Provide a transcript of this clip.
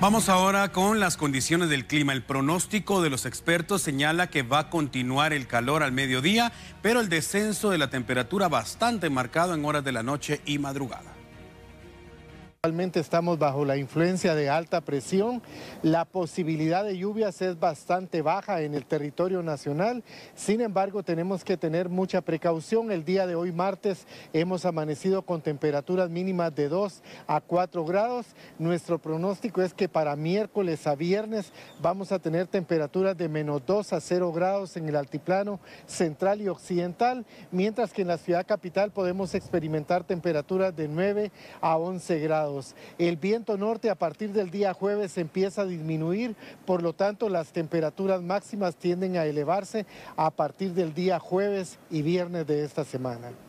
Vamos ahora con las condiciones del clima. El pronóstico de los expertos señala que va a continuar el calor al mediodía, pero el descenso de la temperatura bastante marcado en horas de la noche y madrugada. Actualmente estamos bajo la influencia de alta presión. La posibilidad de lluvias es bastante baja en el territorio nacional. Sin embargo, tenemos que tener mucha precaución. El día de hoy, martes, hemos amanecido con temperaturas mínimas de 2 a 4 grados. Nuestro pronóstico es que para miércoles a viernes vamos a tener temperaturas de menos 2 a 0 grados en el altiplano central y occidental, mientras que en la ciudad capital podemos experimentar temperaturas de 9 a 11 grados. El viento norte a partir del día jueves empieza a disminuir, por lo tanto las temperaturas máximas tienden a elevarse a partir del día jueves y viernes de esta semana.